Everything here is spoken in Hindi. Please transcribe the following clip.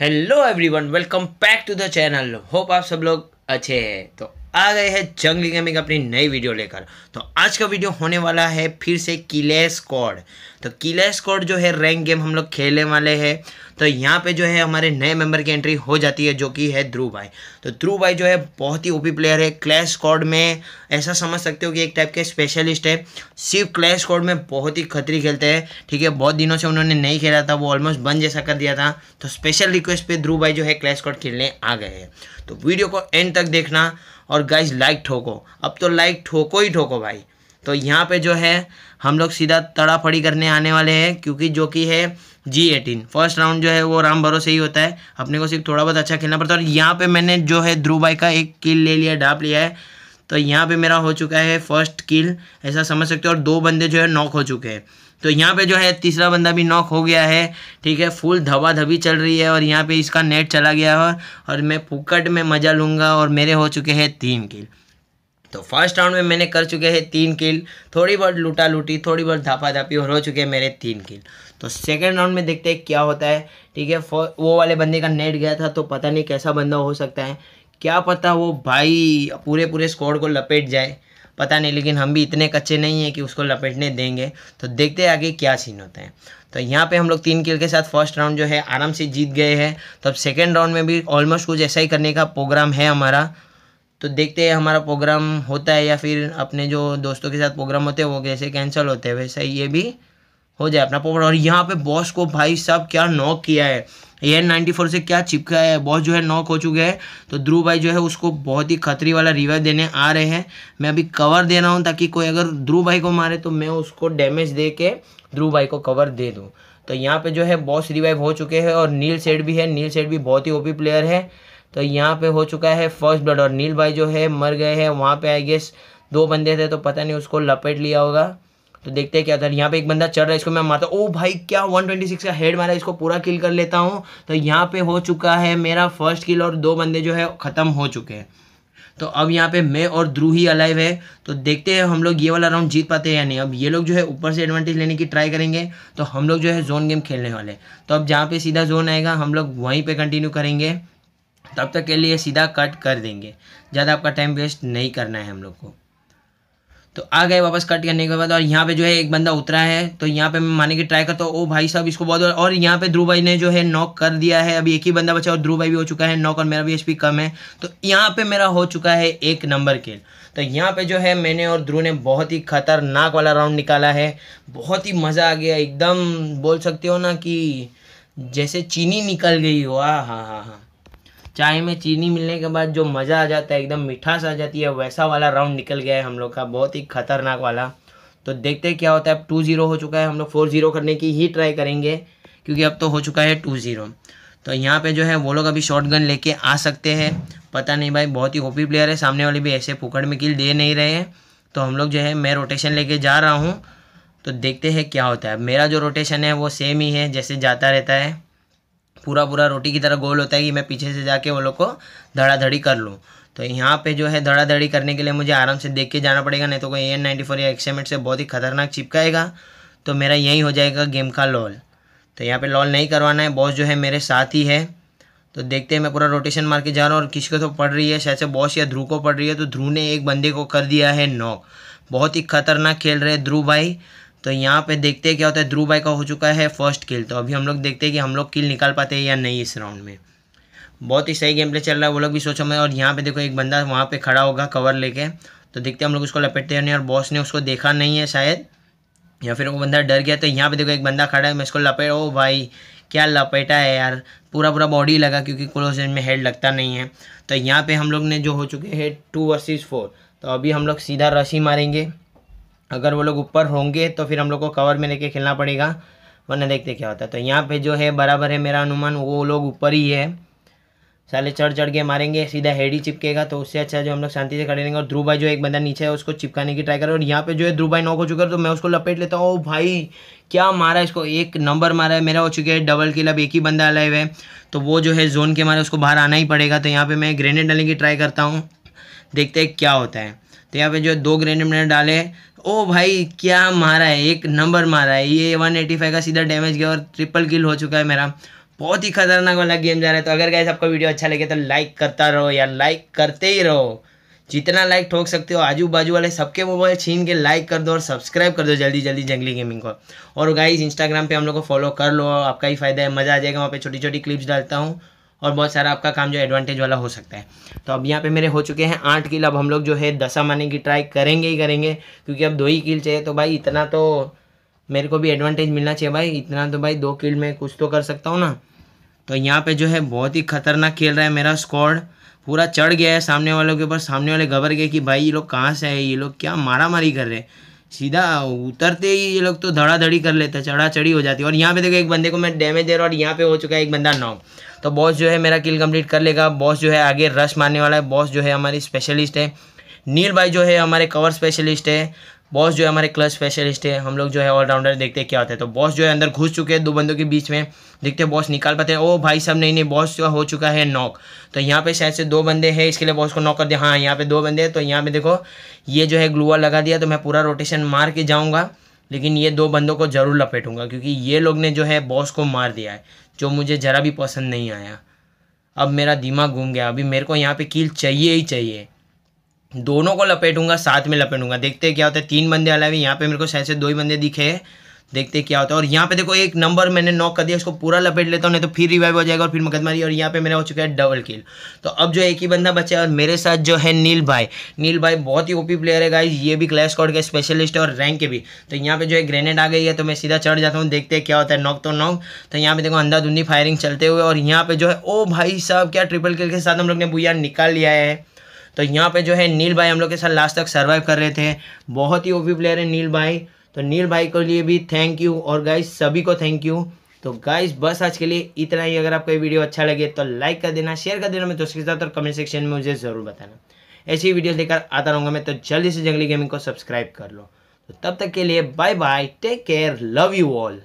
hello everyone welcome back to the channel hope आप सब लोग अच्छे हैं तो आ गए हैं जंगली गेमिंग अपनी नई वीडियो लेकर तो आज का वीडियो होने वाला है फिर से किले स्कॉड तो किले स्कॉड जो है रैंक गेम हम लोग खेलने वाले हैं तो यहाँ पे जो है हमारे नए मेंबर की एंट्री हो जाती है जो कि है ध्रुव भाई तो ध्रुव भाई जो है बहुत ही ओपी प्लेयर है क्लैश स्कॉड में ऐसा समझ सकते हो कि एक टाइप के स्पेशलिस्ट है सिर्फ क्लैश स्कॉड में बहुत ही खतरी खेलते हैं ठीक है बहुत दिनों से उन्होंने नहीं खेला था वो ऑलमोस्ट बंद जैसा कर दिया था तो स्पेशल रिक्वेस्ट पे ध्रुव भाई जो है क्लैश स्कॉड खेलने आ गए हैं तो वीडियो को एंड तक देखना और गाइज लाइक ठोको अब तो लाइक ठोको ही ठोको भाई तो यहाँ पे जो है हम लोग सीधा तड़ाफड़ी करने आने वाले हैं क्योंकि जो कि है जी एटीन फर्स्ट राउंड जो है वो राम भरोसे ही होता है अपने को सिर्फ थोड़ा बहुत अच्छा खेलना पड़ता है और यहाँ पे मैंने जो है ध्रुव भाई का एक किल ले लिया ढाप लिया है तो यहाँ पे मेरा हो चुका है फर्स्ट किल ऐसा समझ सकते हो और दो बंदे जो है नॉक हो चुके हैं तो यहाँ पे जो है तीसरा बंदा भी नॉक हो गया है ठीक है फुल धबा धबी चल रही है और यहाँ पे इसका नेट चला गया है और मैं पुकट में मज़ा लूँगा और मेरे हो चुके हैं तीन किल तो फर्स्ट राउंड में मैंने कर चुके हैं तीन किल थोड़ी बहुत लूटा लूटी थोड़ी बहुत धापा धापी और हो चुके हैं मेरे तीन किल तो सेकेंड राउंड में देखते हैं क्या होता है ठीक है वो वाले बंदे का नेट गया था तो पता नहीं कैसा बंदा हो सकता है क्या पता वो भाई पूरे पूरे स्कोर को लपेट जाए पता नहीं लेकिन हम भी इतने कच्चे नहीं हैं कि उसको लपेटने देंगे तो देखते हैं आगे क्या सीन होता है तो यहाँ पे हम लोग तीन किल के साथ फर्स्ट राउंड जो है आराम से जीत गए हैं तो अब सेकेंड राउंड में भी ऑलमोस्ट कुछ ऐसा ही करने का प्रोग्राम है हमारा तो देखते हैं हमारा प्रोग्राम होता है या फिर अपने जो दोस्तों के साथ प्रोग्राम होते हैं वो कैसे कैंसिल होते हैं वैसे ये भी हो जाए अपना पॉपर और यहाँ पे बॉस को भाई साहब क्या नॉक किया है एन नाइन्टी फोर से क्या चिपका है बॉस जो है नॉक हो चुके हैं तो ध्रुव भाई जो है उसको बहुत ही खतरी वाला रिवाइव देने आ रहे हैं मैं अभी कवर दे रहा हूँ ताकि कोई अगर ध्रुव भाई को मारे तो मैं उसको डैमेज दे के ध्रुव भाई को कवर दे दूँ तो यहाँ पे जो है बॉस रिवाइव हो चुके हैं और नील सेठ भी है नील सेठ भी बहुत ही ओपी प्लेयर है तो यहाँ पे हो चुका है फर्स्ट ब्लड और नील भाई जो है मर गए हैं वहाँ पे आई गेस दो बंदे थे तो पता नहीं उसको लपेट लिया होगा तो देखते हैं क्या था यहाँ पे एक बंदा चढ़ रहा है इसको मैं मारता हूँ ओ भाई क्या 126 का हेड मारा इसको पूरा किल कर लेता हूँ तो यहाँ पे हो चुका है मेरा फर्स्ट किल और दो बंदे जो है ख़त्म हो चुके हैं तो अब यहाँ पे मैं और ध्रुव ही अलाइव है तो देखते हैं हम लोग ये वाला राउंड जीत पाते हैं या नहीं अब ये लोग जो है ऊपर से एडवांटेज लेने की ट्राई करेंगे तो हम लोग जो है जोन गेम खेलने वाले तो अब जहाँ पे सीधा जोन आएगा हम लोग वहीं पे कंटिन्यू करेंगे तब तक के लिए सीधा कट कर देंगे ज़्यादा आपका टाइम वेस्ट नहीं करना है हम लोग को तो आ गए वापस कट करने के बाद और यहाँ पे जो है एक बंदा उतरा है तो यहाँ पे मैं मारने की ट्राई करता हूँ ओ भाई साहब इसको बहुत और यहाँ पे ध्रुव भाई ने जो है नॉक कर दिया है अभी एक ही बंदा बचा और ध्रुव भाई भी हो चुका है नॉक और मेरा भी एचपी कम है तो यहाँ पे मेरा हो चुका है एक नंबर खेल तो यहाँ पे जो है मैंने और ध्रुव ने बहुत ही खतरनाक वाला राउंड निकाला है बहुत ही मज़ा आ गया एकदम बोल सकते हो ना कि जैसे चीनी निकल गई हो हाँ हाँ हाँ चाय में चीनी मिलने के बाद जो मज़ा आ जाता है एकदम मिठास आ जाती है वैसा वाला राउंड निकल गया है हम लोग का बहुत ही खतरनाक वाला तो देखते हैं क्या होता है अब टू ज़ीरो हो चुका है हम लोग फोर ज़ीरो करने की ही ट्राई करेंगे क्योंकि अब तो हो चुका है टू ज़ीरो तो यहाँ पे जो है वो लोग अभी शॉर्ट गन लेके आ सकते हैं पता नहीं भाई बहुत ही ओपी प्लेयर है सामने वाले भी ऐसे पुकड़ में किल दे नहीं रहे हैं तो हम लोग जो है मैं रोटेशन लेके जा रहा हूँ तो देखते हैं क्या होता है मेरा जो रोटेशन है वो सेम ही है जैसे जाता रहता है पूरा पूरा रोटी की तरह गोल होता है कि मैं पीछे से जाके वो लोग को धड़ाधड़ी कर लूँ तो यहाँ पे जो है धड़ाधड़ी करने के लिए मुझे आराम से देख के जाना पड़ेगा नहीं तो कोई एन नाइन्टी फोर या एक्सएमएट से बहुत ही खतरनाक चिपकाएगा तो मेरा यही हो जाएगा गेम का लॉल तो यहाँ पे लॉल नहीं करवाना है बॉस जो है मेरे साथ ही है तो देखते हैं मैं पूरा रोटेशन मार के जा रहा हूँ और किसी को तो पड़ रही है शायद से बॉस या ध्रुव को पड़ रही है तो ध्रुव ने एक बंदे को कर दिया है नॉक बहुत ही खतरनाक खेल रहे ध्रुव भाई तो यहाँ पे देखते हैं क्या होता है ध्रुव भाई का हो चुका है फर्स्ट किल तो अभी हम लोग देखते हैं कि हम लोग किल निकाल पाते हैं या नहीं इस राउंड में बहुत ही सही गेम प्ले चल रहा है वो लोग भी सोचा मैं और यहाँ पे देखो एक बंदा वहाँ पे खड़ा होगा कवर लेके तो देखते हैं हम लोग उसको लपेटते हैं नहीं और बॉस ने उसको देखा नहीं है शायद या फिर वो बंदा डर गया तो यहाँ पे देखो एक बंदा खड़ा है मैं इसको लपेट ओ भाई क्या लपेटा है यार पूरा पूरा बॉडी लगा क्योंकि क्लोज रेंज में हेड लगता नहीं है तो यहाँ पर हम लोग ने जो हो चुके हैं टू वर्सेज फोर तो अभी हम लोग सीधा रस मारेंगे अगर वो लोग ऊपर होंगे तो फिर हम लोग को कवर में लेके खेलना पड़ेगा वरना देखते क्या होता है तो यहाँ पे जो है बराबर है मेरा अनुमान वो लोग ऊपर ही है साले चढ़ चढ़ के मारेंगे सीधा हेड ही चिपकेगा तो उससे अच्छा जो हम लोग शांति से खड़े रहेंगे और ध्रुव भाई जो एक बंदा नीचे है उसको चिपकाने की ट्राई करें और यहाँ पे जो है ध्रुव भाई नॉक हो चुका है तो मैं उसको लपेट लेता हूँ ओ भाई क्या मारा इसको एक नंबर मारा है मेरा हो चुका है डबल किल अब एक ही बंदा अलाइव है तो वो जो है जोन के मारे उसको बाहर आना ही पड़ेगा तो यहाँ पर मैं ग्रेनेड डालने की ट्राई करता हूँ देखते हैं क्या होता है तो यहाँ पे जो है दो ग्रेनेड मैंने डाले ओ भाई क्या मारा है एक नंबर मारा है ये वन एटी फाइव का सीधा डैमेज गया और ट्रिपल किल हो चुका है मेरा बहुत ही खतरनाक वाला गेम जा रहा है तो अगर कैसे आपका वीडियो अच्छा लगे तो लाइक करता रहो या लाइक करते ही रहो जितना लाइक ठोक सकते हो आजू बाजू वाले सबके मोबाइल छीन के लाइक कर दो और सब्सक्राइब कर दो जल्दी जल्दी जंगली गेमिंग को और गाइज इंस्टाग्राम पे हम लोग को फॉलो कर लो आपका ही फायदा है मज़ा आ जाएगा वहाँ पे छोटी छोटी क्लिप्स डालता हूँ और बहुत सारा आपका काम जो एडवांटेज वाला हो सकता है तो अब यहाँ पे मेरे हो चुके हैं आठ किल अब हम लोग जो है दशा माने की ट्राई करेंगे ही करेंगे क्योंकि अब दो ही किल चाहिए तो भाई इतना तो मेरे को भी एडवांटेज मिलना चाहिए भाई इतना तो भाई दो किल में कुछ तो कर सकता हूँ ना तो यहाँ पे जो है बहुत ही खतरनाक खेल रहा है मेरा स्कॉड पूरा चढ़ गया है सामने वालों के ऊपर सामने वाले घबर गए कि भाई ये लोग कहाँ से है ये लोग क्या मारा मारी कर रहे हैं सीधा उतरते ही ये लोग तो धड़ाधड़ी कर लेते हैं चढ़ा चढ़ी हो जाती है और यहाँ पे देखो एक बंदे को मैं डैमेज दे रहा और यहाँ पे हो चुका है एक बंदा नॉक तो बॉस जो है मेरा किल कंप्लीट कर लेगा बॉस जो है आगे रश मारने वाला है बॉस जो है हमारी स्पेशलिस्ट है नील भाई जो है हमारे कवर स्पेशलिस्ट है बॉस जो है हमारे क्लच स्पेशलिस्ट है हम लोग जो है ऑलराउंडर देखते हैं क्या होता है तो बॉस जो है अंदर घुस चुके हैं दो बंदों के बीच में देखते हैं बॉस निकाल पाते हैं ओ भाई साहब नहीं नहीं बॉस जो हो चुका है नॉक तो यहाँ पे शायद से दो बंदे हैं इसके लिए बॉस को नॉक कर दिया हाँ यहाँ पे दो बंदे हैं तो यहाँ पे देखो ये जो है ग्लूआ लगा दिया तो मैं पूरा रोटेशन मार के जाऊँगा लेकिन ये दो बंदों को ज़रूर लपेटूंगा क्योंकि ये लोग ने जो है बॉस को मार दिया है जो मुझे ज़रा भी पसंद नहीं आया अब मेरा दिमाग घूम गया अभी मेरे को यहाँ पे कील चाहिए ही चाहिए दोनों को लपेटूंगा साथ में लपेटूंगा देखते क्या होता है तीन बंदे अलावा यहाँ पे मेरे को शायद से दो ही बंदे दिखे देखते क्या होता है और यहाँ पे देखो एक नंबर मैंने नॉक कर दिया इसको पूरा लपेट लेता हूँ नहीं तो फिर रिवाइव हो जाएगा और फिर मुकदमारी और यहाँ पे मेरा हो चुका है डबल किल तो अब जो एक ही बंदा बचा है और मेरे साथ जो है नील भाई नील भाई बहुत ही ओपी प्लेयर है गाइज ये भी क्लैश कॉड के स्पेशलिस्ट है और रैंक के भी तो यहाँ पे जो है ग्रेनेड आ गई है तो मैं सीधा चढ़ जाता हूँ देखते क्या होता है नॉक तो नॉक तो यहाँ पे देखो अंधाधुंधी फायरिंग चलते हुए और यहाँ पे जो है ओ भाई साहब क्या ट्रिपल किल के साथ हम लोग ने भूया निकाल लिया है तो यहाँ पे जो है नील भाई हम लोग के साथ लास्ट तक सर्वाइव कर रहे थे बहुत ही ओपी प्लेयर है नील भाई तो नील भाई के लिए भी थैंक यू और गाइज सभी को थैंक यू तो गाइज बस आज के लिए इतना ही अगर आपको ये वीडियो अच्छा लगे तो लाइक कर देना शेयर कर देना मैं दोस्तों के साथ और कमेंट सेक्शन में मुझे ज़रूर बताना ऐसी वीडियो लेकर आता रहूँगा मैं तो जल्दी से जंगली गेमिंग को सब्सक्राइब कर लो तो तब तक के लिए bye bye take care love you all